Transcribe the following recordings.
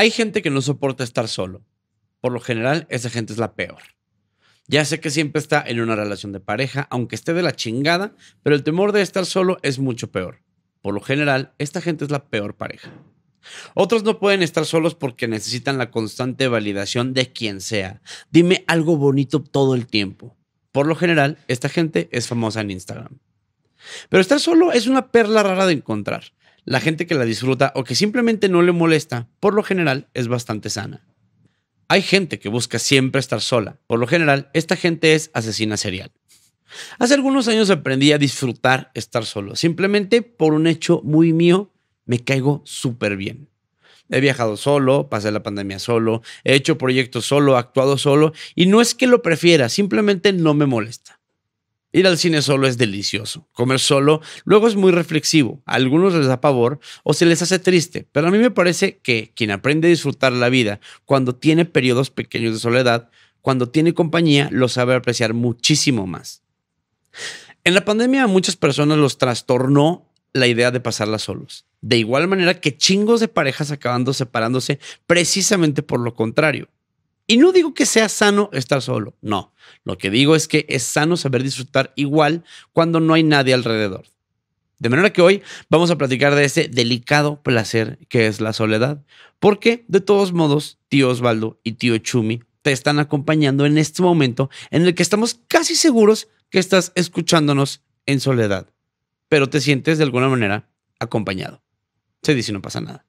Hay gente que no soporta estar solo. Por lo general, esa gente es la peor. Ya sé que siempre está en una relación de pareja, aunque esté de la chingada, pero el temor de estar solo es mucho peor. Por lo general, esta gente es la peor pareja. Otros no pueden estar solos porque necesitan la constante validación de quien sea. Dime algo bonito todo el tiempo. Por lo general, esta gente es famosa en Instagram. Pero estar solo es una perla rara de encontrar la gente que la disfruta o que simplemente no le molesta, por lo general es bastante sana. Hay gente que busca siempre estar sola. Por lo general, esta gente es asesina serial. Hace algunos años aprendí a disfrutar estar solo. Simplemente por un hecho muy mío, me caigo súper bien. He viajado solo, pasé la pandemia solo, he hecho proyectos solo, actuado solo, y no es que lo prefiera, simplemente no me molesta. Ir al cine solo es delicioso. Comer solo luego es muy reflexivo. A algunos les da pavor o se les hace triste, pero a mí me parece que quien aprende a disfrutar la vida cuando tiene periodos pequeños de soledad, cuando tiene compañía, lo sabe apreciar muchísimo más. En la pandemia a muchas personas los trastornó la idea de pasarla solos. De igual manera que chingos de parejas acabando separándose precisamente por lo contrario. Y no digo que sea sano estar solo, no. Lo que digo es que es sano saber disfrutar igual cuando no hay nadie alrededor. De manera que hoy vamos a platicar de ese delicado placer que es la soledad, porque de todos modos, tío Osvaldo y tío Chumi te están acompañando en este momento en el que estamos casi seguros que estás escuchándonos en soledad, pero te sientes de alguna manera acompañado. Se dice, no pasa nada.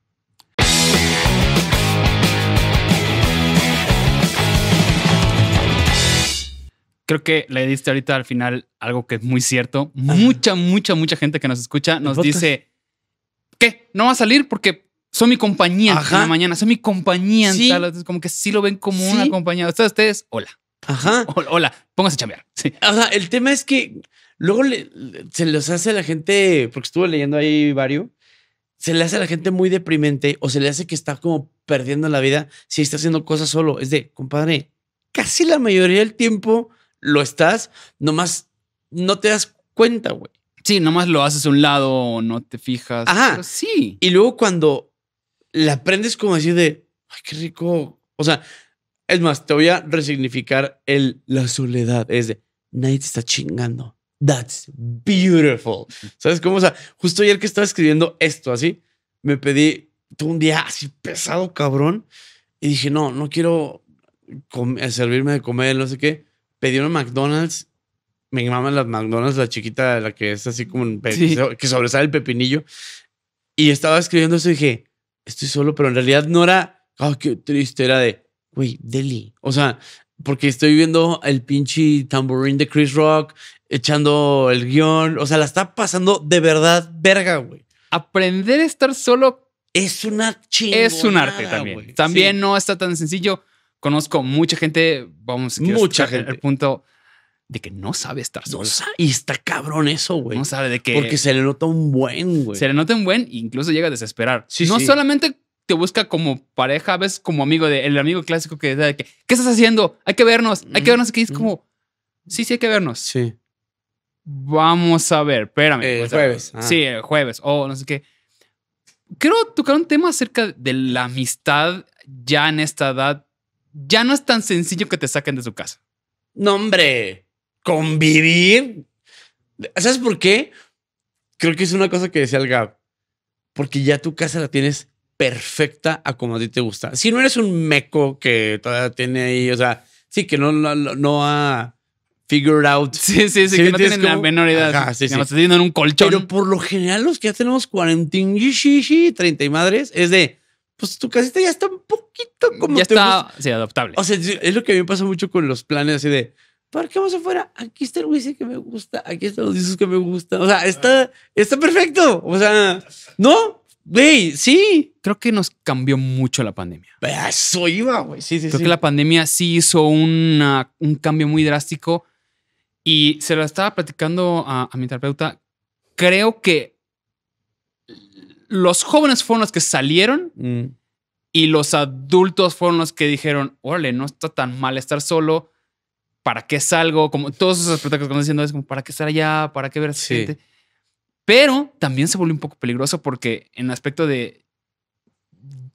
creo que le diste ahorita al final algo que es muy cierto. Mucha, mucha, mucha gente que nos escucha nos dice, ¿qué? ¿No va a salir? Porque son mi compañía la mañana, son mi compañía. Sí. como que sí lo ven como una compañía. Ustedes, ustedes, hola. Ajá. Hola, hola. a chambear. Sí. el tema es que luego se los hace a la gente, porque estuve leyendo ahí varios, se le hace a la gente muy deprimente o se le hace que está como perdiendo la vida si está haciendo cosas solo. Es de, compadre, casi la mayoría del tiempo lo estás, nomás no te das cuenta, güey. Sí, nomás lo haces a un lado o no te fijas. Ajá. sí. Y luego cuando la aprendes como así de, ay, qué rico. O sea, es más, te voy a resignificar el, la soledad. Es de, nadie está chingando. That's beautiful. ¿Sabes cómo? O sea, justo ayer que estaba escribiendo esto así, me pedí, todo un día así pesado, cabrón, y dije, no, no quiero servirme de comer, no sé qué pedí una McDonald's. Me llamaban las McDonald's, la chiquita, la que es así como un pepinillo que sobresale el pepinillo. Y estaba escribiendo eso y dije, estoy solo, pero en realidad no era, ah, qué triste, era de, güey, Deli. O sea, porque estoy viendo el pinche tamborín de Chris Rock echando el guión. O sea, la está pasando de verdad verga, güey. Aprender a estar solo es una chingada. Es un arte también. También no está tan sencillo conozco mucha gente, vamos, mucha gente. El punto de que no sabe estar solo. No sabe, y está cabrón eso, güey. No sabe de qué. Porque se le nota un buen, güey. Se le nota un buen e incluso llega a desesperar. Sí, no solamente te busca como pareja, ves como amigo del el amigo clásico que dice, que ¿qué estás haciendo? Hay que vernos, hay que vernos aquí es como sí, sí hay que vernos. Sí. Vamos a ver, espérame. el jueves. Sí, el jueves o no sé qué. Quiero tocar un tema acerca de la amistad ya en esta edad ya no es tan sencillo que te saquen de su casa. No, hombre, convivir. ¿Sabes por qué? Creo que es una cosa que decía el Gab. Porque ya tu casa la tienes perfecta a como a ti te gusta. Si no eres un meco que todavía tiene ahí, o sea, sí, que no, ha figured out. Sí, sí, sí, que no tienen la menor edad. Ajá, sí, sí. en un colchón. Pero por lo general, los que ya tenemos cuarenta y madres, es de pues tu casita ya está un poquito como. Ya está, sí, adaptable. O sea, es lo que a mí me pasa mucho con los planes así de. ¿Para qué vamos afuera? Aquí está el whisky que me gusta, aquí están los discos que me gustan. O sea, está, está perfecto. O sea, no, güey, sí. Creo que nos cambió mucho la pandemia. Pues, eso iba, güey. Sí, sí, Creo que la pandemia sí hizo un cambio muy drástico y se lo estaba platicando a, mi terapeuta. Creo que los jóvenes fueron los que salieron mm. Y los adultos fueron los que dijeron, órale, no está tan mal estar solo, ¿para qué salgo? Como todos esos espectáculos que están diciendo es como, ¿para qué estar allá? ¿Para qué ver a gente? Pero también se volvió un poco peligroso porque en aspecto de,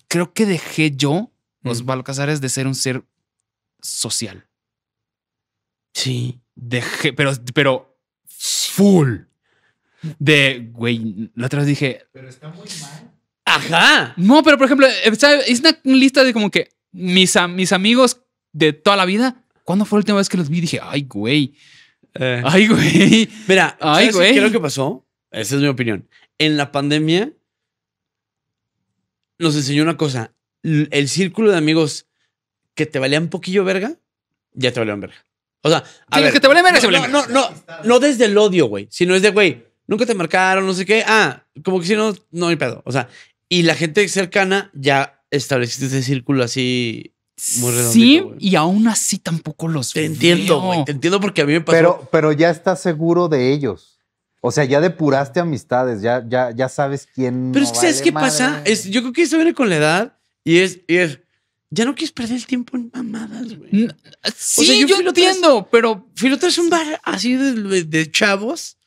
creo que dejé yo, Los Osvaldo de ser un ser social. Sí. Dejé, pero, pero full. De, güey, la otra vez dije... Pero está muy mal. Ajá. No, pero por ejemplo, eh, ¿sabes? es una lista de como que mis, mis amigos de toda la vida. ¿Cuándo fue la última vez que los vi? Dije, ay, güey. Eh. Ay, güey. Mira, ¿qué es lo que pasó? Esa es mi opinión. En la pandemia nos enseñó una cosa. El círculo de amigos que te valían un poquillo verga, ya te valían verga. O sea, a que te valen verga, no, No, no, desde el odio, güey. Sino es de, güey, nunca te marcaron, no sé qué. Ah, como que si no, no hay pedo. O sea, y la gente cercana ya estableciste ese círculo así muy sí, y aún así tampoco los Te entiendo, güey. Te entiendo porque a mí me pasó. Pero, pero ya estás seguro de ellos. O sea, ya depuraste amistades, ya, ya, ya sabes quién. Pero es que, ¿sabes qué pasa? yo creo que eso viene con la edad y es, ya no quieres perder el tiempo en mamadas, güey. sí, yo, lo entiendo, pero. Filotras es un bar así de, de chavos.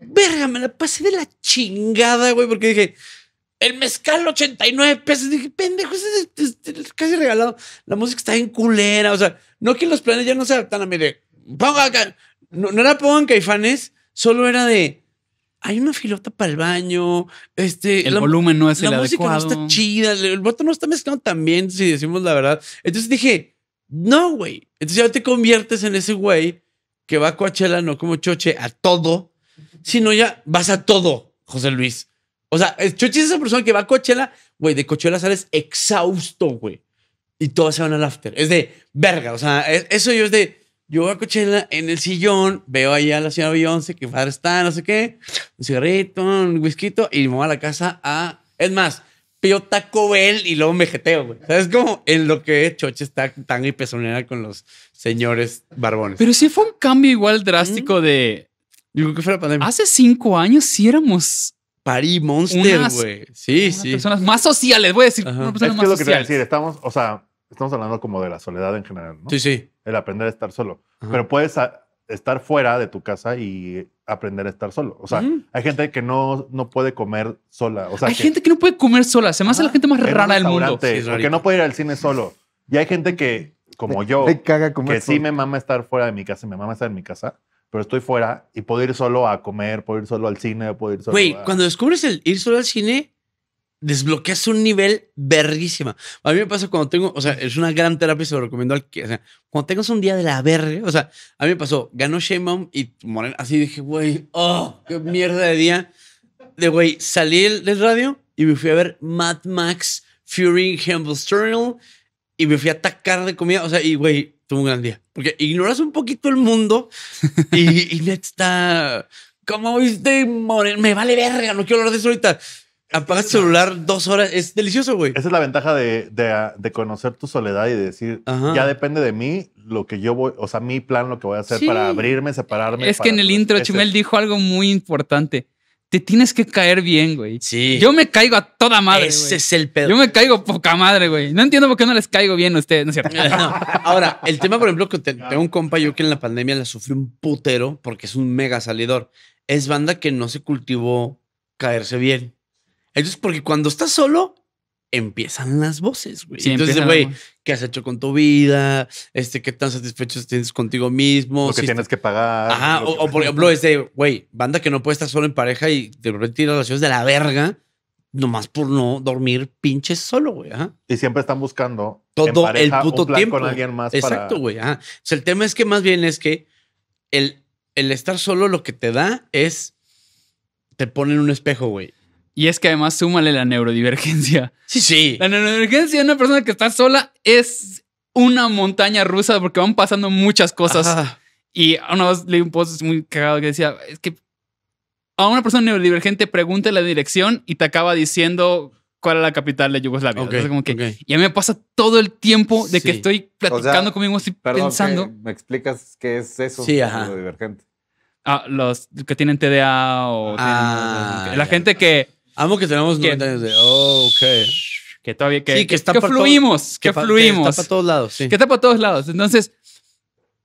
Verga, me la pasé de la chingada, güey, porque dije, el mezcal, 89 pesos. Dije, pendejo, es, casi regalado. La música está en culera. O sea, no que los planes ya no se adaptan a mí No, era pongan caifanes, solo era de. Hay una filota para el baño. Este, el volumen no es el adecuado. La música no está chida. El voto no está mezclado tan bien, si decimos la verdad. Entonces dije, no, güey. Entonces ya te conviertes en ese güey que va a Coachella, no como choche, a todo, sino ya vas a todo, José Luis. O sea, Chochi es esa persona que va a Coachella, güey, de Coachella sales exhausto, güey. Y todos se van al after. Es de verga, o sea, eso yo es de, yo voy a Coachella en el sillón, veo ahí a la señora Beyoncé, que padre está, no sé qué, un cigarrito, un whisky, y me voy a la casa a... Es más, pido Taco Bell y luego me jeteo, güey. Es como En lo que Choche está tan y con los señores barbones. Pero sí fue un cambio igual drástico de... Yo que fue la pandemia. Hace cinco años sí éramos party monster, güey. Sí, unas sí. Personas más sociales, voy a decir. Una es que es lo que quería decir. Estamos, o sea, estamos hablando como de la soledad en general, ¿no? Sí, sí. El aprender a estar solo. Pero puedes estar fuera de tu casa y aprender a estar solo. O sea, hay gente que no, no puede comer sola. O sea, hay gente que no puede comer sola. Se me hace la gente más rara del mundo. Porque no puede ir al cine solo. Y hay gente que, como yo, que sí me mama estar fuera de mi casa, me mama estar en mi casa pero estoy fuera y puedo ir solo a comer, puedo ir solo al cine, puedo ir solo Güey, cuando descubres el ir solo al cine, desbloqueas un nivel verguísima. A mí me pasa cuando tengo, o sea, es una gran terapia se lo recomiendo al que, o sea, cuando tengas un día de la verga, o sea, a mí me pasó, ganó Shemom y así dije, güey, oh, qué mierda de día. De güey, salí del radio y me fui a ver Mad Max Fury Campbell's Journal y me fui a atacar de comida. O sea, y güey, tuve un gran día. Porque ignoras un poquito el mundo y, y está. como viste, Moreno? Me vale verga, no quiero hablar de eso ahorita. Apaga el celular dos horas, es delicioso, güey. Esa es la ventaja de, conocer tu soledad y de decir, ya depende de mí lo que yo voy, o sea, mi plan, lo que voy a hacer para abrirme, separarme. Es que en el intro este Chumel dijo algo muy importante te tienes que caer bien, güey. Sí. Yo me caigo a toda madre. Ese es el pedo. Yo me caigo poca madre, güey. No entiendo por qué no les caigo bien a ustedes, ¿no es Ahora, el tema, por ejemplo, que tengo un compa yo que en la pandemia la sufrió un putero porque es un mega salidor. Es banda que no se cultivó caerse bien. Entonces, porque cuando estás solo, empiezan las voces, güey. Entonces, güey, ¿qué has hecho con tu vida? Este, ¿qué tan satisfechos tienes contigo mismo? Lo que tienes que pagar. Ajá, o, por ejemplo, es de, güey, banda que no puede estar solo en pareja y de repente tiene relaciones de la verga, nomás por no dormir pinches solo, güey. Y siempre están buscando todo el puto tiempo con alguien más. Exacto, güey. el tema es que más bien es que el, el estar solo lo que te da es te ponen un espejo, güey. Y es que además súmale la neurodivergencia. Sí, sí. La neurodivergencia de una persona que está sola es una montaña rusa porque van pasando muchas cosas. Y una vez leí un post muy cagado que decía, es que a una persona neurodivergente pregunta la dirección y te acaba diciendo cuál es la capital de Yugoslavia. que, Y a mí me pasa todo el tiempo de que estoy platicando conmigo, estoy pensando. ¿Me explicas qué es eso? Sí, ajá. Ah, los que tienen TDA o... Ah, la gente que Amo que tenemos 90 años de. Oh, ok. Que todavía que, que, está que, fluimos, que, fluimos. Que está para todos lados. Sí. Que está para todos lados. Entonces,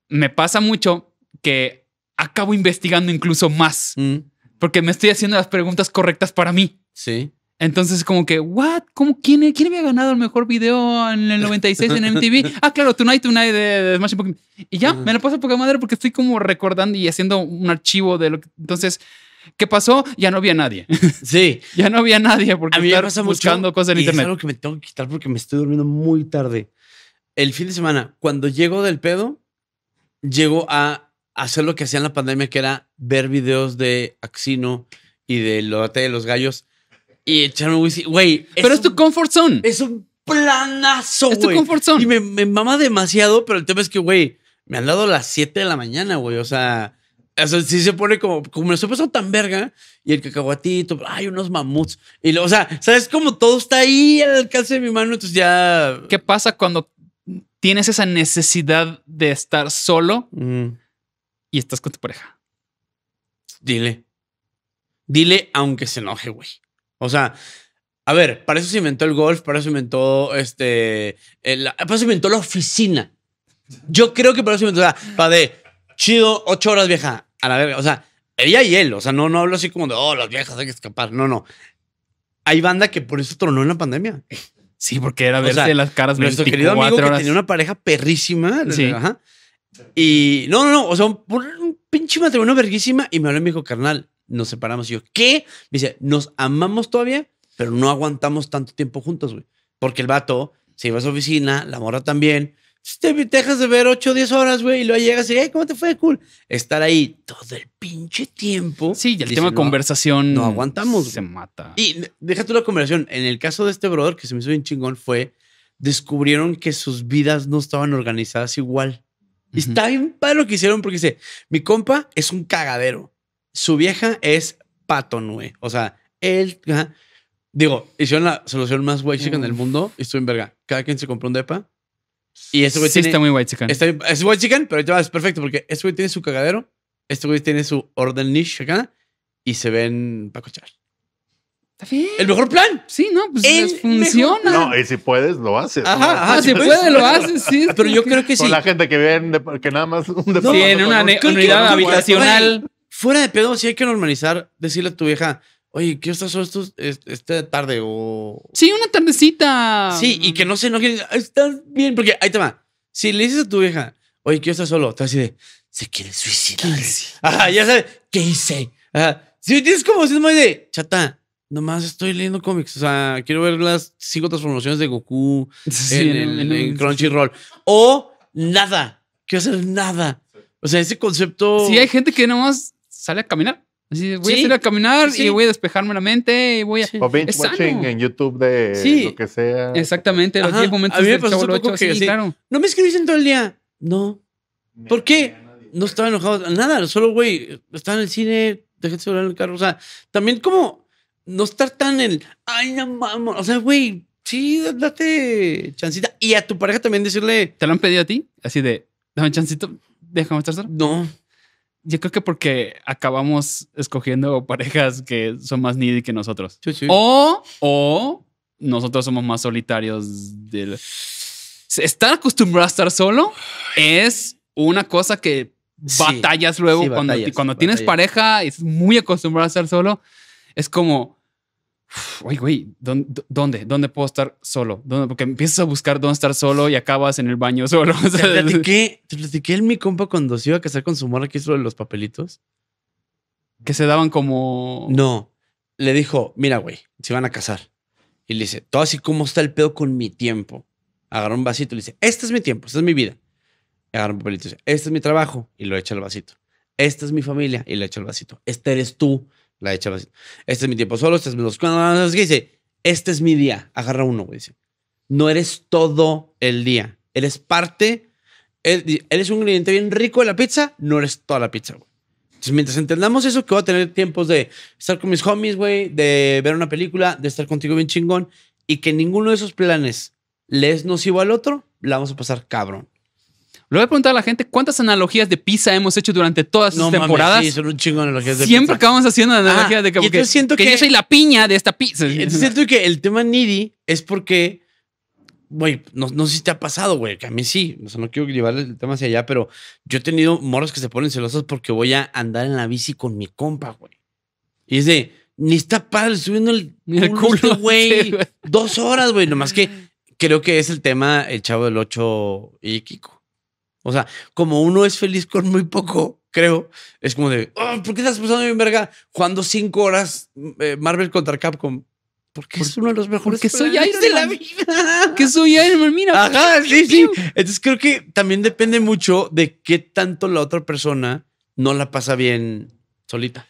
me pasa mucho que acabo investigando incluso más. Mm. Porque me estoy haciendo las preguntas correctas para mí. Sí. Entonces, como que, ¿what? ¿Cómo, quién, ¿Quién había ganado el mejor video en el 96 en MTV? ah, claro, Tonight Tonight de, de Smash Y ya, me lo paso poca madre porque estoy como recordando y haciendo un archivo de lo que. Entonces, ¿Qué pasó? Ya no había nadie. Sí. ya no había nadie porque a mí me buscando cosas en internet. Es algo que me tengo que quitar porque me estoy durmiendo muy tarde. El fin de semana, cuando llego del pedo, llego a hacer lo que hacía en la pandemia, que era ver videos de Axino y de Lorate de los Gallos y echarme un Güey. Pero es, tu comfort zone. Es un planazo, güey. Es tu comfort zone. Y me, me mama demasiado, pero el tema es que, güey, me han dado las 7 de la mañana, güey. O sea o sea, sí se pone como, como me estoy pasando tan verga y el cacahuatito, hay unos mamuts. Y lo, o sea, ¿sabes? Como todo está ahí al alcance de mi mano, entonces ya. ¿Qué pasa cuando tienes esa necesidad de estar solo mm. y estás con tu pareja? Dile. Dile aunque se enoje, güey. O sea, a ver, para eso se inventó el golf, para eso se inventó este. El, para eso se inventó la oficina. Yo creo que para eso se inventó. O sea, para de chido, ocho horas vieja, a la verga. O sea, ella y él, o sea, no, no hablo así como de, oh, las viejas hay que escapar. No, no. Hay banda que por eso tronó en la pandemia. Sí, porque era verse las caras Nuestro querido amigo que tenía una pareja perrísima. Y no, no, no, o sea, un, un pinche matrimonio verguísima. Y me habló y me dijo, carnal, nos separamos. Y yo, ¿qué? Me dice, nos amamos todavía, pero no aguantamos tanto tiempo juntos, güey. Porque el vato se iba a su oficina, la mora también te dejas de ver 8 o 10 horas, güey, y luego llegas y, ¿cómo te fue? Cool. Estar ahí todo el pinche tiempo. Sí, y el tema conversación. No aguantamos. Se mata. Y déjate la conversación. En el caso de este brother, que se me hizo bien chingón, fue descubrieron que sus vidas no estaban organizadas igual. Y Está bien padre lo que hicieron porque dice, mi compa es un cagadero. Su vieja es pato, güey. O sea, él... Digo, hicieron la solución más güey chica en el mundo y estoy en verga. Cada quien se compró un depa y este güey sí tiene, está muy white chicken. es white chicken, pero es perfecto porque este güey tiene su cagadero, este güey tiene su orden niche acá y se ven para cochar. Está bien. El mejor plan. Sí, no, pues funciona. No, y si puedes, lo haces. Ajá, ah, si puedes, lo haces, sí. Ah, pero yo creo que sí. Con la gente que viene, que nada más un Sí, en una unidad habitacional. Fuera de pedo, sí hay que normalizar, decirle a tu vieja, Oye, ¿qué estás solo esta tarde o...? Sí, una tardecita. Sí, y que no se enojen. Estás bien, porque ahí te va. Si le dices a tu vieja, oye, ¿qué estás solo? Te así de, se quiere suicidar. Ajá, ya sabes, ¿qué hice? Ajá. Si tienes como, si es muy de, chata, nomás estoy leyendo cómics. O sea, quiero ver las cinco transformaciones de Goku en, en, Crunchyroll. O nada. Quiero hacer nada. O sea, ese concepto. Sí, hay gente que nomás sale a caminar. Así, voy a salir a caminar y voy a despejarme la mente y voy a... O binge watching en YouTube de lo que sea. Exactamente, los 10 momentos a mí me pasó del que, así, claro. No me escribiste todo el día. No. ¿Por qué? No estaba enojado. Nada, solo, güey, estaba en el cine, dejé el en el carro. O sea, también como no estar tan en... Ay, no mames. O sea, güey, sí, date chancita. Y a tu pareja también decirle... ¿Te lo han pedido a ti? Así de, dame chancito, déjame estar solo. No. Yo creo que porque acabamos escogiendo parejas que son más needy que nosotros. O, nosotros somos más solitarios. Del... Estar acostumbrado a estar solo es una cosa que batallas luego cuando, tienes pareja y es muy acostumbrado a estar solo. Es como, Oye, güey, ¿dónde, ¿dónde? puedo estar solo? Porque empiezas a buscar dónde estar solo y acabas en el baño solo. Te platiqué, te en mi compa cuando se iba a casar con su morra aquí hizo lo de los papelitos. Que se daban como. No. Le dijo, mira, güey, se van a casar. Y le dice, todo así como está el pedo con mi tiempo. Agarra un vasito y le dice, este es mi tiempo, esta es mi vida. Y agarra un papelito y dice, este es mi trabajo. Y lo echa al vasito. Esta es mi familia. Y le echa el vasito. Este eres tú. La este es mi tiempo solo, este es mi... dos dice? Este es mi día. Agarra uno, güey. Dice, no eres todo el día. Eres parte... Eres un ingrediente bien rico de la pizza, no eres toda la pizza, güey. Entonces, mientras entendamos eso, que voy a tener tiempos de estar con mis homies, güey, de ver una película, de estar contigo bien chingón, y que ninguno de esos planes les nocivo al otro, la vamos a pasar cabrón. Le voy a preguntar a la gente cuántas analogías de pizza hemos hecho durante todas las temporadas. sí, son un chingo de analogías de Siempre acabamos haciendo analogías ah, de que, siento que, yo soy la piña de esta pizza. siento que el tema needy es porque, güey, no, sé si te ha pasado, güey, que a mí sí. O sea, no quiero llevar el tema hacia allá, pero yo he tenido moros que se ponen celosos porque voy a andar en la bici con mi compa, güey. Y es de, ni está padre subiendo el, el culo, este güey. Dos horas, güey. Nomás que mm. creo que es el tema el chavo del 8 y Kiko. O sea, como uno es feliz con muy poco, creo, es como de, ah, ¿por qué estás pasando bien verga jugando cinco horas eh, Marvel contra Capcom? Porque es uno de los mejores que soy ahí de la vida. Que soy ahí. mira. Ajá, sí, sí. Entonces creo que también depende mucho de qué tanto la otra persona no la pasa bien solita.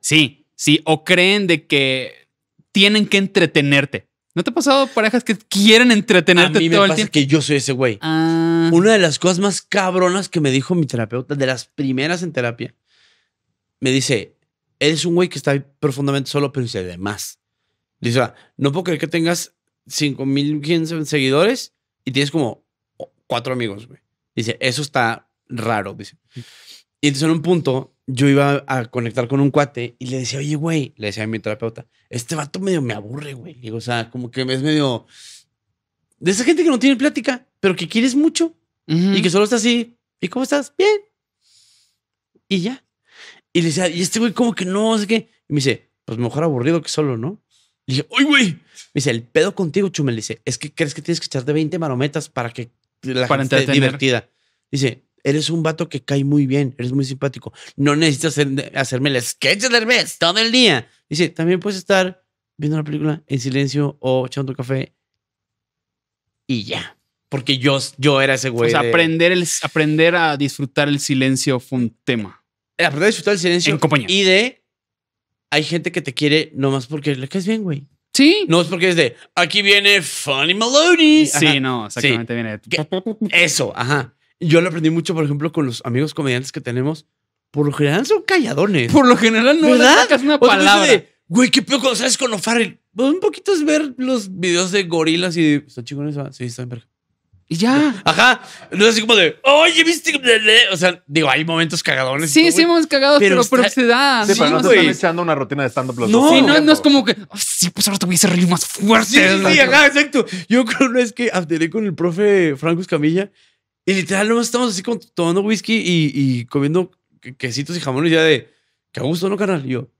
Sí, sí. O creen de que tienen que entretenerte. ¿No te ha pasado parejas que quieren entretenerte a mí me pasa que yo soy ese güey. Ah. Una de las cosas más cabronas que me dijo mi terapeuta, de las primeras en terapia, me dice, eres un güey que está profundamente solo, pero dice, más. Dice, ah, no puedo creer que tengas 5.000 seguidores y tienes como cuatro amigos, güey. Dice, eso está raro, dice. Y entonces en un punto yo iba a conectar con un cuate y le decía, oye, güey, le decía a mi terapeuta, este vato medio me aburre, güey. Digo, o sea, como que es medio. De esa gente que no tiene plática, pero que quieres mucho y que solo está así. ¿Y cómo estás? Bien. Y ya. Y le decía, y este güey, como que no, sé qué. Y me dice, pues mejor aburrido que solo, ¿no? Le dije, oye, güey! Me dice, el pedo contigo, Chumel. dice, es que crees que tienes que echarte 20 marometas para que la gente esté divertida. Dice, eres un vato que cae muy bien, eres muy simpático. No necesitas hacerme el sketch del mes todo el día. Dice, también puedes estar viendo la película en silencio o echando café y ya. Porque yo, yo era ese güey. O sea, aprender, aprender a disfrutar el silencio fue un tema. Aprender a disfrutar el silencio. En compañía. Y de. Hay gente que te quiere nomás porque le caes bien, güey. Sí. No es porque es de. Aquí viene Funny Maloney. Sí, no, exactamente viene. Eso, ajá. Yo lo aprendí mucho, por ejemplo, con los amigos comediantes que tenemos. Por lo general son calladones. Por lo general no ¿verdad? le sacas una palabra. Güey, qué pedo cuando sabes con O'Farrell. Pues un poquito es ver los videos de gorilas y ¿Está chingón eso? Sí, está en verga. Y ya. Ajá. No es así como de, oye, viste. O sea, digo, hay momentos cagadones. Sí, sí, hemos cagados, pero, se da. Sí, sí, pero no están echando una rutina de stand-up No, no, es como que, ah, sí, pues ahora te voy a hacer reír más fuerte. Sí, sí, sí, ajá, exacto. Yo creo que es que afteré con el profe Franco Escamilla y literal, nomás estamos así tomando whisky y, comiendo quesitos y jamones ya de, qué gusto, ¿no, canal. Y yo,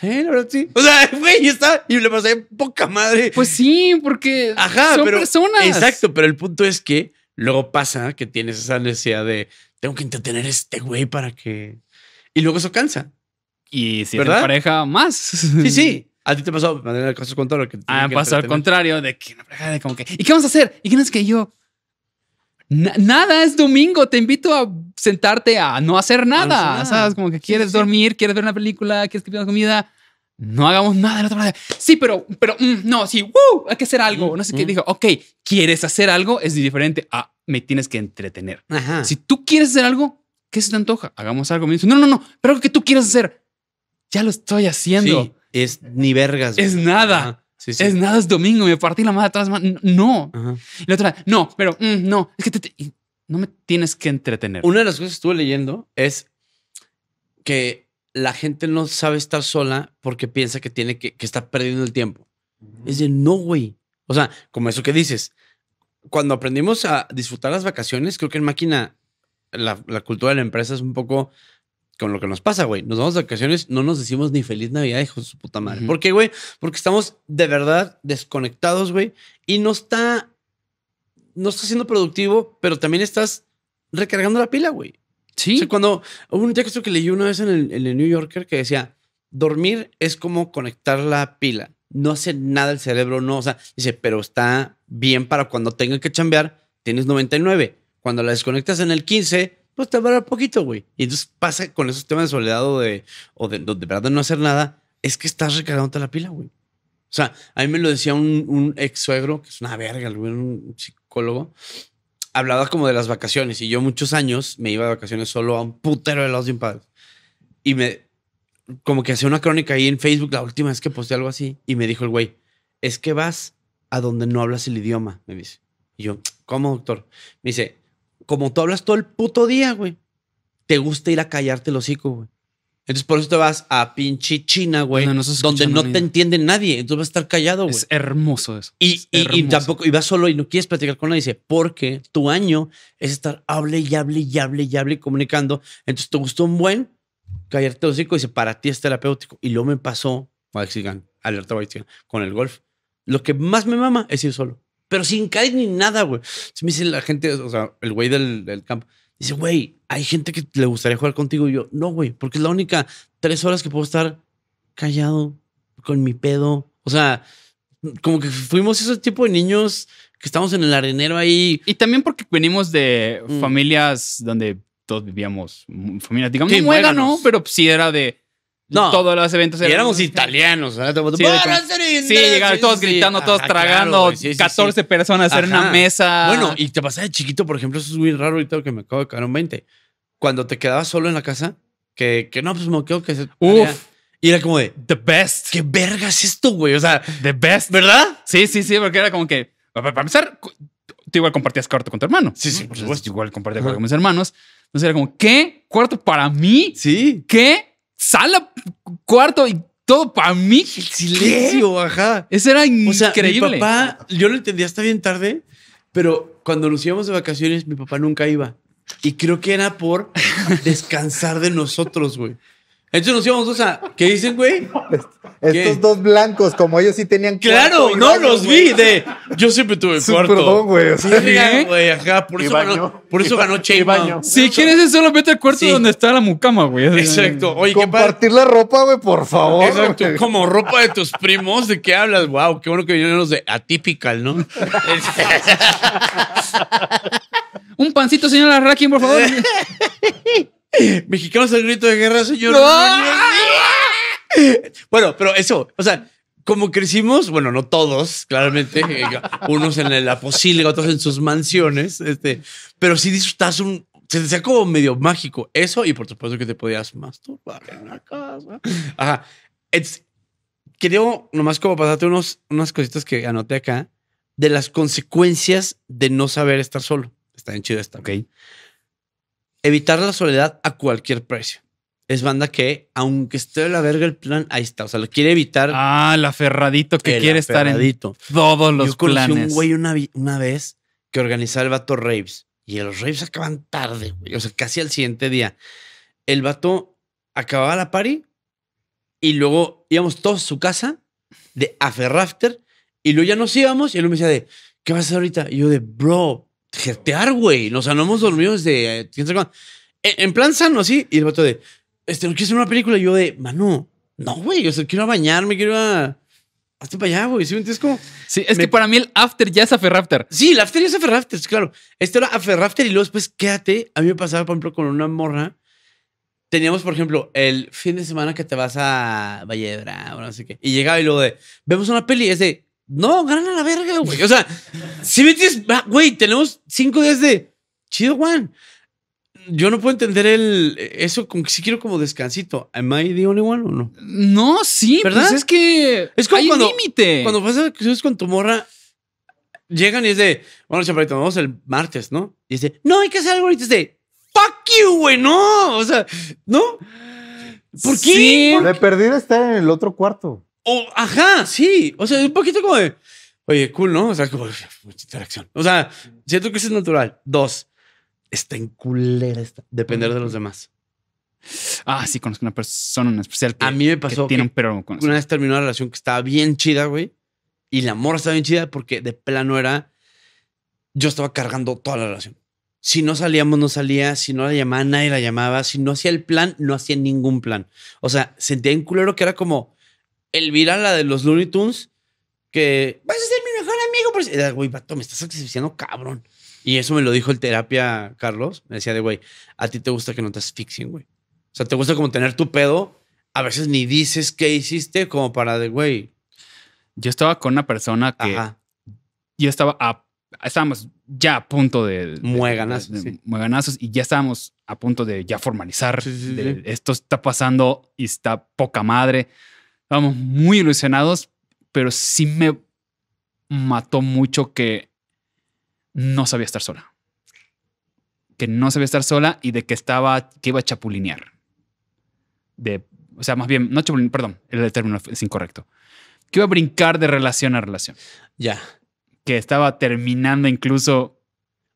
Sí, la verdad, sí. O sea, güey, y está. Y le pasé poca madre. Pues sí, porque Ajá, son pero, personas. Exacto, pero el punto es que luego pasa que tienes esa necesidad de tengo que entretener a este güey para que. Y luego eso cansa. Y si es pareja, más. Sí, sí. A ti te pasó de manera A mí Ah, pasó al contrario, de que una pareja de como que, ¿y qué vamos a hacer? ¿Y quién es que yo? nada es domingo, te invito a sentarte a no hacer nada. ¿Sabes? Como que quieres dormir, quieres ver una película, quieres que tenga comida. No hagamos nada la otra Sí, pero, pero mm, no, sí, hay que hacer algo. No sé qué. Dijo, ok, quieres hacer algo, es diferente a me tienes que entretener. Si tú quieres hacer algo, ¿qué se te antoja? Hagamos algo. Me no, no, no, pero lo que tú quieres hacer, ya lo estoy haciendo. Sí, es ni vergas. Es nada. Es nada, es domingo, me partí la madre todas las No. la otra, no, pero mm, no, es que no me tienes que entretener. Una de las cosas que estuve leyendo es que la gente no sabe estar sola porque piensa que tiene que, que está perdiendo el tiempo. Es de no, güey. O sea, como eso que dices, cuando aprendimos a disfrutar las vacaciones, creo que en máquina la, la cultura de la empresa es un poco con lo que nos pasa, güey. Nos vamos de vacaciones, no nos decimos ni feliz Navidad, hijo de su puta madre. ¿Por qué, güey? Porque estamos de verdad desconectados, güey. Y no está. No está siendo productivo, pero también estás recargando la pila, güey. Sí. cuando hubo un texto que leí una vez en el, en el New Yorker que decía: dormir es como conectar la pila. No hace nada el cerebro, no. O sea, dice, pero está bien para cuando tenga que chambear, tienes 99. Cuando la desconectas en el 15, pues te va poquito, güey. Y entonces pasa con esos temas de soledad o de, de, verdad de no hacer nada, es que estás recargándote la pila, güey. O sea, a mí me lo decía un, ex suegro, que es una verga, un psicólogo, hablaba como de las vacaciones y yo muchos años me iba de vacaciones solo a un putero de los sin Y me, como que hacía una crónica ahí en Facebook la última vez que posté algo así y me dijo el güey, es que vas a donde no hablas el idioma, me dice. Y yo, ¿cómo, doctor? Me dice, como tú hablas todo el puto día, güey, te gusta ir a callarte el hocico, güey. Entonces por eso te vas a pinche China, güey, donde no te entiende nadie. Entonces vas a estar callado, güey. Es hermoso eso. Y, tampoco, y vas solo y no quieres platicar con nadie. Dice, porque tu año es estar hable y hable y hable y hable comunicando. Entonces te gustó un buen callarte el hocico. Dice, para ti es terapéutico. Y lo me pasó, alerta con el golf. Lo que más me mama es ir solo pero sin caer ni nada, güey. Se me dice la gente, o sea, el güey del, campo, dice, güey, hay gente que le gustaría jugar contigo. Y yo, no, güey, porque es la única tres horas que puedo estar callado, con mi pedo. O sea, como que fuimos ese tipo de niños que estamos en el arenero ahí. Y también porque venimos de mm. familias donde todos vivíamos, mm, familias, digamos, sí, no pero sí era de no. Todos los eventos eran. Y éramos italianos. Sí, sí, todos gritando, todos tragando. 14 personas en una mesa. Bueno, y te pasaba de chiquito, por ejemplo, eso es muy raro ahorita que me acabo de caer un 20. Cuando te quedabas solo en la casa, que, que no, pues me quedo que Uf. Y era como de, the best. ¿Qué vergas es esto, güey? O sea, the best. ¿Verdad? Sí, sí, sí, porque era como que, para empezar, tú igual compartías cuarto con tu hermano. Sí, sí, por supuesto. Igual compartía cuarto con mis hermanos. Entonces era como, ¿qué? ¿Cuarto para mí? Sí. ¿Qué? sala, cuarto y todo para mí. El silencio, ajá. Eso era increíble. mi papá, yo lo entendía hasta bien tarde, pero cuando nos íbamos de vacaciones, mi papá nunca iba. Y creo que era por descansar de nosotros, güey. Entonces nos íbamos o sea, ¿Qué dicen, güey? Estos dos blancos, como ellos sí tenían. Claro, no los vi. De, yo siempre tuve cuarto. Perdón, güey. sí, güey, ajá. Por eso, ganó, por eso ganó Baño. Si quieres, solo vete al cuarto donde está la mucama, güey. Exacto. Oye, Compartir la ropa, güey, por favor. Exacto. Como ropa de tus primos, ¿de qué hablas? Wow, qué bueno que vinieron los de Atypical, ¿no? Un pancito, señora Racking, por favor. Mexicanos al grito de guerra, señor. Bueno, pero eso, o sea, como crecimos, bueno, no todos, claramente, unos en la fosilga, otros en sus mansiones, este, pero sí disfrutas un, se decía como medio mágico eso y por supuesto que te podías masturbar en la casa. Ajá. It's, creo nomás como pasarte unos, unas cositas que anoté acá de las consecuencias de no saber estar solo. Está bien chido esta. Ok evitar la soledad a cualquier precio. Es banda que, aunque esté de la verga el plan, ahí está. O sea, lo quiere evitar. Ah, el aferradito que quiere estar en todos los Yo conocí un güey una, una vez que organizaba el vato raves. Y los raves acaban tarde, güey. O sea, casi al siguiente día. El vato acababa la party y luego íbamos todos a su casa de aferrafter y luego ya nos íbamos y él me decía de, ¿qué vas a hacer ahorita? Y yo de, bro, jetear, güey. O sea, no hemos dormido desde. E, en, plan sano, así. Y el vato de. Este, no quieres ver una película. Y yo de, mano, no, güey. O sea, quiero bañarme, quiero ir a. Hazte para allá, güey. ¿Sí me Como. Sí, es que para mí el after ya es aferrafter. Sí, el after ya es after Rafter claro. Este era after raptor y luego después quédate. A mí me pasaba, por ejemplo, con una morra. Teníamos, por ejemplo, el fin de semana que te vas a Valle de no sé qué. Y llegaba y luego de, vemos una peli, es de, no, ganan a la verga, güey. O sea, si me tienes, güey, tenemos cinco días de chido, Juan. Yo no puedo entender el eso con que si quiero como descansito. ¿Am I the only one o no? No, sí, pues ¿verdad? es que es como hay límite. Cuando pasa que con tu morra, llegan y es de, bueno, chaparrito, vamos el martes, ¿no? Y dice, no, hay que hacer algo ahorita. Es de, fuck you, güey, no. O sea, ¿no? ¿Por qué? Sí. de perder estar en el otro cuarto. O, ajá, sí. O sea, un poquito como de, oye, cool, ¿no? O sea, como mucha interacción. O sea, siento que eso es natural. Dos, está en culera esta, depender de los demás. Ah, sí, conozco una persona especial. Que, a mí me pasó. pero una vez terminó la relación que estaba bien chida, güey. Y la amor estaba bien chida porque de plano era. Yo estaba cargando toda la relación. Si no salíamos, no salía. Si no la llamaba, nadie la llamaba. Si no hacía el plan, no hacía ningún plan. O sea, sentía en culero que era como Elvira, la de los Looney Tunes, que vas a ser mi mejor amigo. Por... Pues, era, güey, vato, me estás asfixiando cabrón. Y eso me lo dijo el terapia Carlos. Me decía de, güey, a ti te gusta que no te asfixien, güey. O sea, te gusta como tener tu pedo. A veces ni dices qué hiciste como para de, güey. Yo estaba con una persona que... Ajá. Yo estaba Estábamos ya a punto de... Mueganazos. Mueganazos y ya estábamos a punto de ya formalizar. esto está pasando y está poca madre. Estábamos muy ilusionados, pero sí me mató mucho que no sabía estar sola. Que no sabía estar sola y de que estaba, que iba a chapulinear. De, o sea, más bien, no chapulinear, perdón, el término es incorrecto. Que iba a brincar de relación a relación. Ya. Que estaba terminando incluso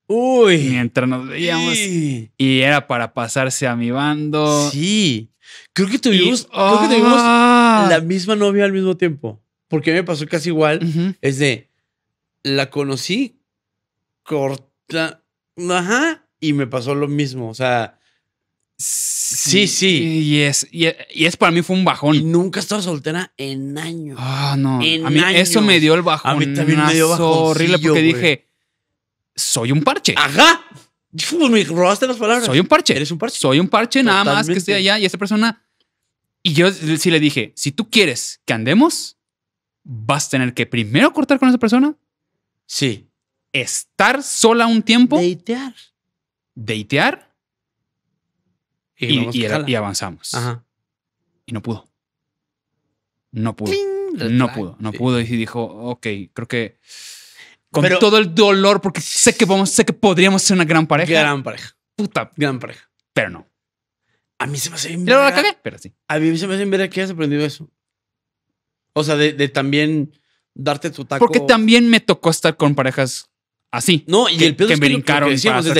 Uy. Mientras nos veíamos. Y era para pasarse a mi bando. Sí. Creo que tuvimos. Y, creo que tuvimos ah. Ah. la misma novia al mismo tiempo. Porque a mí me pasó casi igual. Es de, la conocí, corta, ajá, y me pasó lo mismo. O sea, sí, sí. Y, es, y, es para mí fue un bajón. nunca estaba soltera en años. Ah, no. a mí eso me dio el bajón. A mí también me dio bajón. horrible porque dije, soy un parche. Ajá. me robaste las palabras. Soy un parche. Eres un parche. Soy un parche, nada más que estoy allá y esa persona y yo sí le dije, si tú quieres que andemos, vas a tener que primero cortar con esa persona. Sí. Estar sola un tiempo. Deitear. Deitear. Y, avanzamos. Ajá. Y no pudo. No pudo. No pudo, no pudo. Y dijo, ok, creo que con todo el dolor, porque sé que vamos, sé que podríamos ser una gran pareja. Gran pareja. Puta. Gran pareja. Pero no. A mí se me hace bien Pero sí. A mí se me hace bien que hayas aprendido eso. O sea, de, también darte tu taco. Porque también me tocó estar con parejas así. No, y el pedo es que brincaron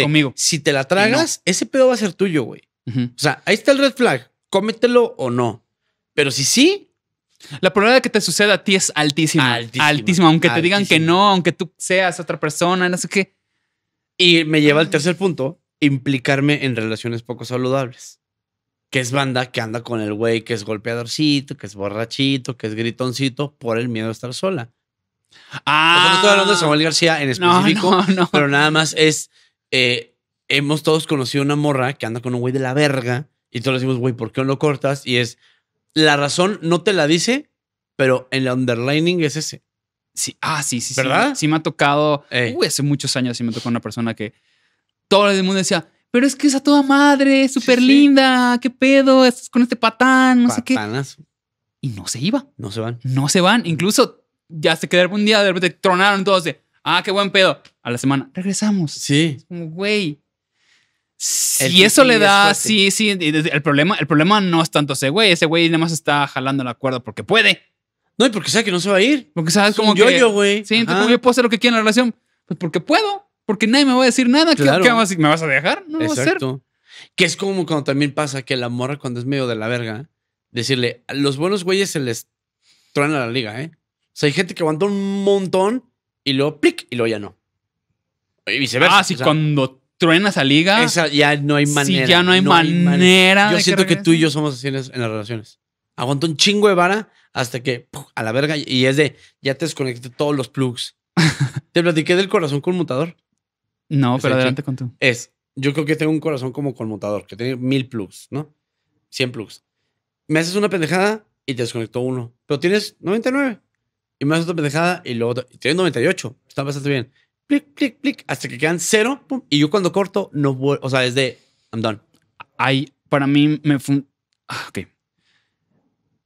conmigo. Si te la tragas, ese pedo va a ser tuyo, güey. O sea, ahí está el red flag. Cómetelo o no. Pero si sí, La probabilidad de que te suceda a ti es altísima. Altísima. Aunque te digan que no, aunque tú seas otra persona, no sé qué. y me lleva al tercer punto, implicarme en relaciones poco saludables que es banda que anda con el güey que es golpeadorcito, que es borrachito, que es gritoncito por el miedo a estar sola. Ah, no estoy hablando de ah. Samuel García en específico, pero nada más es, eh, hemos todos conocido una morra que anda con un güey de la verga y todos decimos, güey, ¿por qué no lo cortas? Y es, la razón no te la dice, pero en el underlining es ese. Sí, ah, sí, sí, ¿verdad? Sí, me ha tocado, eh. hace muchos años sí me tocó una persona que todo el mundo decía, pero es que es a toda madre, súper linda, qué pedo, estás con este patán, no sé qué. Y no se iba. No se van. No se van. Incluso ya se quedaron un día, de repente tronaron todos de, ah, qué buen pedo. A la semana, regresamos. Sí. como, güey. Y eso le da, sí, sí. El problema, el problema no es tanto ese güey. Ese güey nada más está jalando la cuerda porque puede. No, y porque sabe que no se va a ir. Porque sabes como yo, yo, güey. Sí, entonces, yo puedo hacer lo que quiera en la relación? Pues porque puedo porque nadie me va a decir nada. ¿Qué, claro. ¿Me vas a dejar? No lo vas a hacer. Que es como cuando también pasa que la morra, cuando es medio de la verga, decirle, a los buenos güeyes se les truena la liga, ¿eh? O sea, hay gente que aguanta un montón y luego plic y luego ya no. Y viceversa. Ah, sí, cuando truenas a liga. ya no hay manera. Sí, ya no hay, manera, Yo siento que, tú y yo somos así en, las relaciones. Aguanta un chingo de vara hasta que a la verga y es de ya te desconecté todos los plugs. te platiqué del corazón conmutador. No, pero adelante con tú. Es, yo creo que tengo un corazón como conmutador, que tiene mil plus, ¿no? Cien plus. Me haces una pendejada y te desconecto uno, pero tienes 99. Y me haces otra pendejada y luego y tienes 98. Está bastante bien. Plic, plic, plic, hasta que quedan cero. y yo cuando corto, no vuelvo. O sea, es de, I'm done. Hay, para mí, me fun ah, Ok.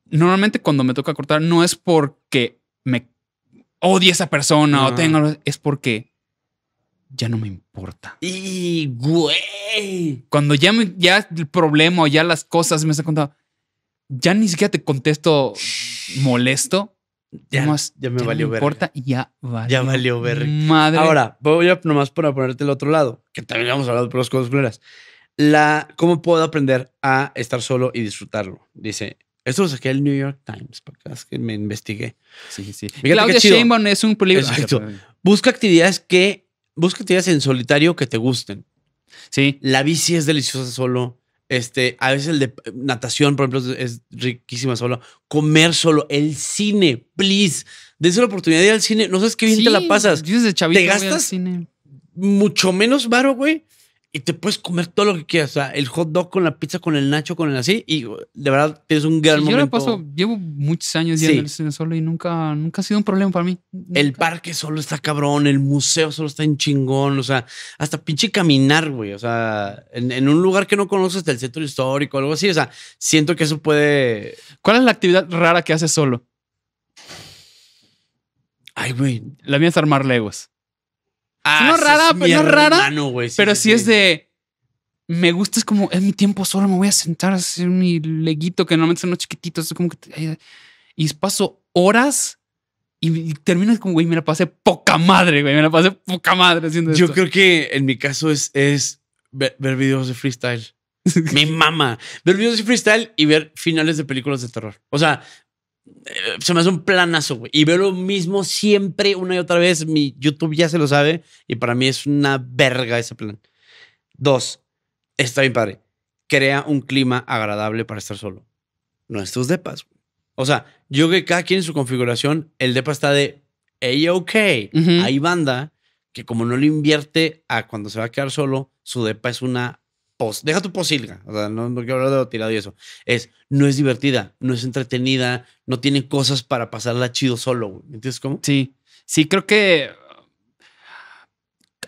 Normalmente cuando me toca cortar, no es porque me odie esa persona o tenga... Es porque ya no me importa. Y güey, cuando ya, ya el problema o ya las cosas me están contando, ya ni siquiera te contesto molesto. Ya, ya me valió importa y ya valió. Ya valió ver. Ahora, voy a nomás para ponerte al otro lado, que también vamos hablado hablar de cosas primeras La, ¿Cómo puedo aprender a estar solo y disfrutarlo? Dice, esto lo saqué el New York Times, porque que me investigué. Sí, sí. Claudia es un peligro. Ah, Busca actividades que busca en solitario que te gusten. Sí. La bici es deliciosa solo. Este, a veces el de natación, por ejemplo, es riquísima solo. Comer solo, el cine, please. des la oportunidad de ir al cine. No sabes qué bien te la pasas. de te gastas mucho menos varo, güey y te puedes comer todo lo que quieras. O sea, el hot dog con la pizza, con el nacho, con el así. Y uh, de verdad tienes un gran momento. Yo le paso, llevo muchos años cine solo y nunca, nunca ha sido un problema para mí. El parque solo está cabrón, el museo solo está en chingón. O sea, hasta pinche caminar, güey. O sea, en, un lugar que no conoces del centro histórico, algo así. O sea, siento que eso puede. ¿Cuál es la actividad rara que haces solo? Ay, güey. La mía es armar legos. Ah, no rara, pero pues, no rara. pero sí, es de. Me gusta, es como, es mi tiempo solo, me voy a sentar a hacer mi leguito, que normalmente son los chiquititos, es como que. Y paso horas y, terminas como, güey, me la pasé poca madre, güey, me la pasé poca madre haciendo Yo creo que en mi caso es, es ver, videos de freestyle. Mi mamá. ver videos de freestyle y ver finales de películas de terror. O sea, eh, se me hace un planazo, güey. Y veo lo mismo siempre, una y otra vez. Mi YouTube ya se lo sabe y para mí es una verga ese plan. Dos, está bien padre. Crea un clima agradable para estar solo. No es tus depas. Güey. O sea, yo que cada quien en su configuración, el depa está de, hey, ok, hay banda que como no lo invierte a cuando se va a quedar solo, su depa es una deja tu posilga, o sea, no, quiero hablar de lo tirado y eso. Es, no es divertida, no es entretenida, no tiene cosas para pasarla chido solo, güey. ¿Entiendes cómo? Sí, sí, creo que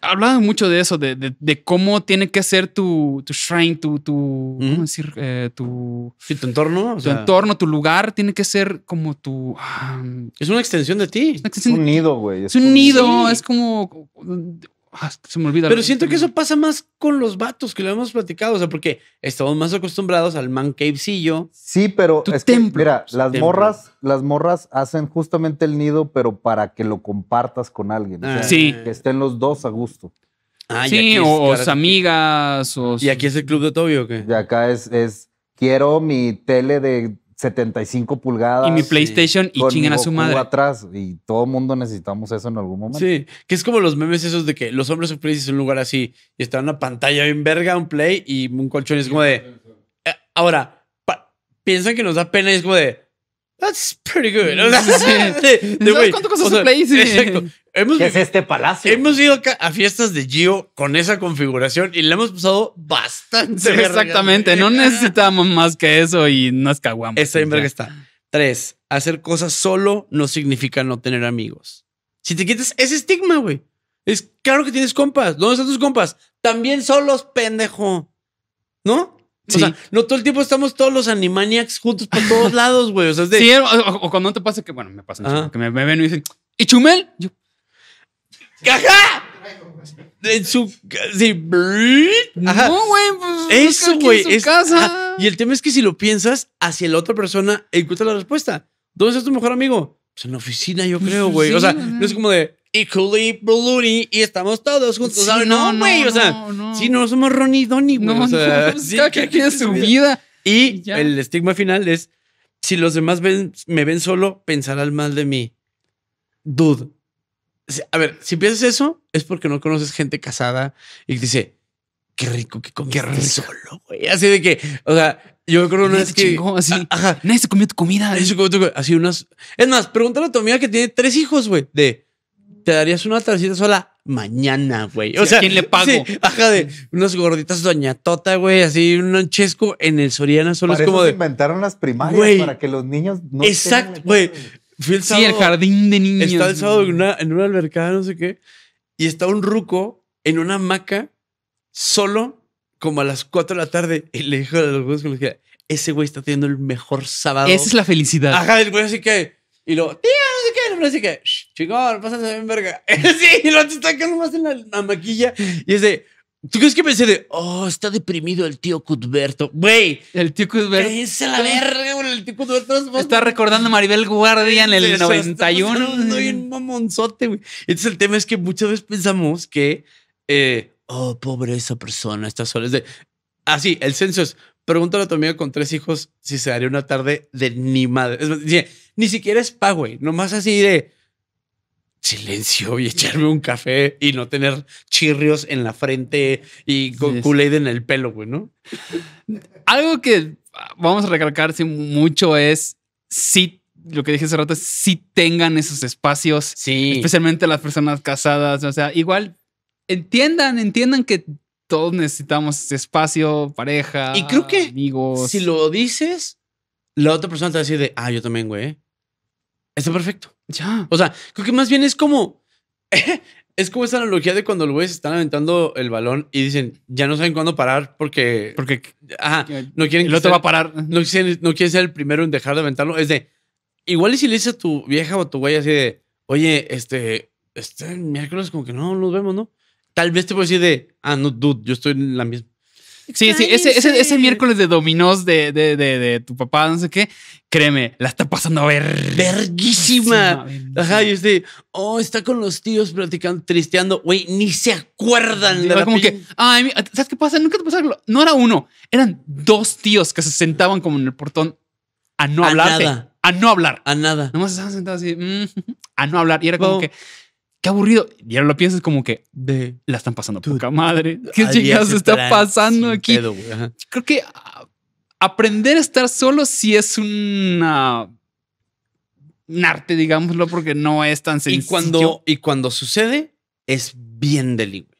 hablaba mucho de eso, de, cómo tiene que ser tu, tu shrine, tu, tu, ¿cómo decir? Eh, tu, sí, tu entorno. O tu entorno, tu lugar, tiene que ser como tu... Ah, es una extensión de ti. Es, un nido, güey. Es, un nido, es como Ah, se me olvida. Pero siento que eso pasa más con los vatos que lo hemos platicado, o sea, porque estamos más acostumbrados al man Sí, pero mira, las morras, las morras hacen justamente el nido, pero para que lo compartas con alguien, ah. que estén los dos a gusto. Ah, sí, o amigas, ¿Y aquí es el club de Toby o qué? Y acá es, es quiero mi tele de 75 pulgadas. Y mi PlayStation y, chingan a su madre. atrás. Y todo mundo necesitamos eso en algún momento. Sí, que es como los memes esos de que los hombres felices en un lugar así y está una pantalla bien verga, un play y un colchón. Es como de. Eh, ahora, piensan que nos da pena y es como de. That's pretty good. de, Exacto. Hemos, ¿Qué es este palacio? Hemos ido a fiestas de Gio con esa configuración y la hemos pasado bastante. exactamente. No necesitamos más que eso y nos caguamos. Esa que está. Tres, hacer cosas solo no significa no tener amigos. Si te quitas ese estigma, güey. Es claro que tienes compas. ¿Dónde están tus compas? También solos, pendejo. ¿No? O sea, no todo el tiempo estamos todos los Animaniacs juntos por todos lados, güey. O sea, es de... Sí, o, cuando no te pasa que, bueno, me pasa mucho, que me, me, ven y dicen, ¿y Chumel? Yo, de En su. Sí. Ajá. No, güey. Pues, Eso, güey. casa. Y el tema es que si lo piensas hacia la otra persona, encuentra la respuesta. ¿Dónde está tu mejor amigo? Pues en la oficina, yo creo, güey. o sea, no es como de y y estamos todos juntos. no, güey, no, o sea, no, no. sí, no somos Ronnie y Donnie, güey. o sea, sí, cada quien tiene su vida. Y, el estigma final es, si los demás ven, me ven solo, pensarán mal de mí. Dude. A ver, si piensas eso, es porque no conoces gente casada y dice, qué rico que rico. solo, güey. Así de que, o sea, yo creo una vez que. así. ajá. Nadie se comió tu comida. Nadie se comió tu comida. Así unas. Es más, pregúntale a tu amiga que tiene tres hijos, güey. De te darías una tarcita sola mañana, güey. O sea, quién le pago? Sí, ajá, de unas gorditas doña Tota, güey, así un chesco en el Soriana solo es como eso inventaron las primarias para que los niños no Exacto, güey. el sí, el jardín de niños. Estaba el sábado en una, en albercada, no sé qué, y estaba un ruco en una hamaca solo como a las 4 de la tarde y le dijo a los güeyes que le ese güey está teniendo el mejor sábado. Esa es la felicidad. Ajá, el güey así que y luego, así que, chingón, pásate bien verga. sí, y lo está acá nomás en la, maquilla. Y es de, ¿tú crees que pensé de, oh, está deprimido el tío Cudberto? Güey. El tío Cudberto. Es la verga, güey. El tío Cudberto. Está recordando a Maribel Guardia en el 91. Estoy un mamonzote, güey. Entonces el tema es que muchas veces pensamos que, eh, oh, pobre esa persona, está sola. Es de, así, ah, el censo es, Pregúntale a tu amiga con tres hijos si se daría una tarde de ni madre. ni siquiera es pa, güey. Nomás así de silencio y echarme un café y no tener chirrios en la frente y con en el pelo, güey, ¿no? Algo que vamos a recalcar mucho es si lo que dije hace rato es si tengan esos espacios, especialmente las personas casadas, o sea, igual entiendan, entiendan que todos necesitamos espacio, pareja, y creo que amigos. Si lo dices, la otra persona te va a decir de, ah, yo también, güey. Está perfecto. Ya. O sea, creo que más bien es como. es como esa analogía de cuando los güeyes están aventando el balón y dicen, ya no saben cuándo parar porque. Porque. Ajá. No quieren. El otro va a parar. No quieren, no quieren ser el primero en dejar de aventarlo. Es de. Igual y si le dices a tu vieja o a tu güey así de, oye, este. Este miércoles como que no nos vemos, ¿no? tal vez te puedo decir de, ah, no, dude, yo estoy en la misma. Sí, sí, ese, ese, ese miércoles de dominós de, de, de, tu papá, no sé qué, créeme, la está pasando ver... verguísima. Ajá, y usted, oh, está con los tíos platicando, tristeando, güey, ni se acuerdan. de la como que, ay, ¿sabes qué pasa? Nunca te pasa No era uno, eran dos tíos que se sentaban como en el portón a no hablar. A no hablar. A nada. Nomás estaban sentados así, mm, a no hablar. Y era como que qué aburrido. Y ahora lo piensas como que la están pasando a poca madre. ¿Qué chingados está pasando aquí? Creo que aprender a estar solo sí es una un arte, digámoslo, porque no es tan sencillo. Y cuando, y cuando sucede, es bien delibre.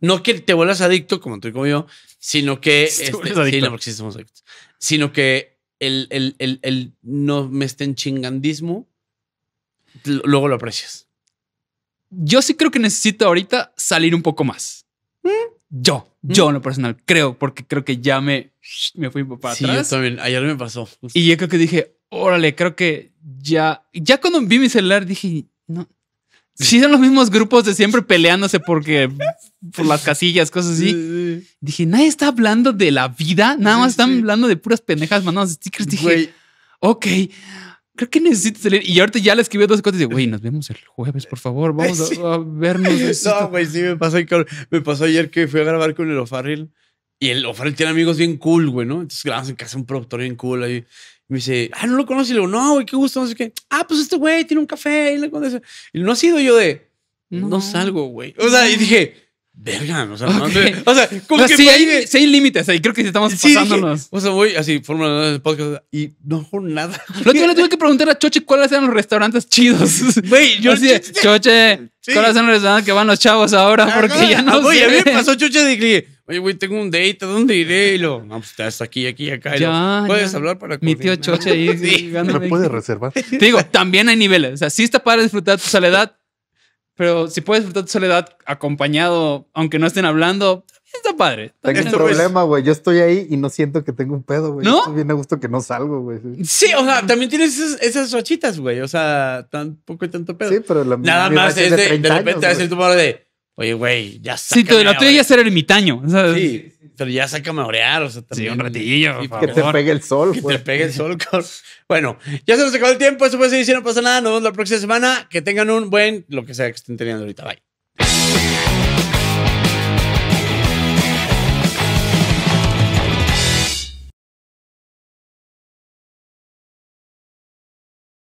No que te vuelvas adicto, como tú y como yo, sino que. Este, no, porque sí somos adictos. Sino que el, el, el, el no me estén chingandismo, luego lo aprecias yo sí creo que necesito ahorita salir un poco más. Mm. Yo, mm. yo en lo personal, creo, porque creo que ya me, me fui para atrás. Sí, también, ayer me pasó. Y yo creo que dije, órale, creo que ya, ya cuando vi mi celular dije, no. si son los mismos grupos de siempre peleándose porque por las casillas, cosas así. dije, nadie está hablando de la vida, nada más están hablando de puras pendejas, mandando stickers. Dije, Güey. ok creo que necesito salir. Y ahorita ya le escribí dos cosas y dije, güey, nos vemos el jueves, por favor, vamos a, vernos. No, güey, sí, me pasó, me pasó ayer que fui a grabar con el O'Farrell y el Ofaril tiene amigos bien cool, güey, ¿no? Entonces grabamos en casa un productor bien cool ahí. Y me dice, ah, no lo conoces. Y le digo, no, güey, qué gusto, no sé qué. Ah, pues este güey tiene un café y le Y no ha sido yo de, no salgo, güey. O sea, y dije, Verga, o sea, ¿dónde? o sea como que sí, hay, límites ahí, creo que estamos pasándonos. o sea, voy así, fórmula de podcast y no hago nada. Lo que le tuve que preguntar a Choche cuáles eran los restaurantes chidos. Güey, yo así, Choche, ¿cuáles son los restaurantes que van los chavos ahora? Porque ya no Oye, ah, a mí me pasó Choche de que, oye, güey, tengo un date, ¿a dónde iré? Y lo, no, pues estás aquí, aquí, acá. Ya, Puedes hablar para Mi tío Choche ahí. ¿Me puedes reservar? Te digo, también hay niveles. O sea, sí está para disfrutar tu soledad, pero si puedes disfrutar tu soledad acompañado, aunque no estén hablando, está padre. Tengo un problema, güey. Yo estoy ahí y no siento que tengo un pedo, güey. ¿No? Estoy bien a gusto que no salgo, güey. Sí, o sea, también tienes esas, esas güey. O sea, tampoco hay tanto pedo. Sí, pero la Nada más es de, de, de repente años, tu palabra de, oye, güey, ya Sí, la tuya ya ser ermitaño. ¿sabes? Sí pero ya sácame a orear, o sea, también. un ratillo, por Que te pegue el sol, Que te pegue el sol, Bueno, ya se nos acabó el tiempo. Eso fue si no pasa nada. Nos vemos la próxima semana. Que tengan un buen, lo que sea que estén teniendo ahorita. Bye.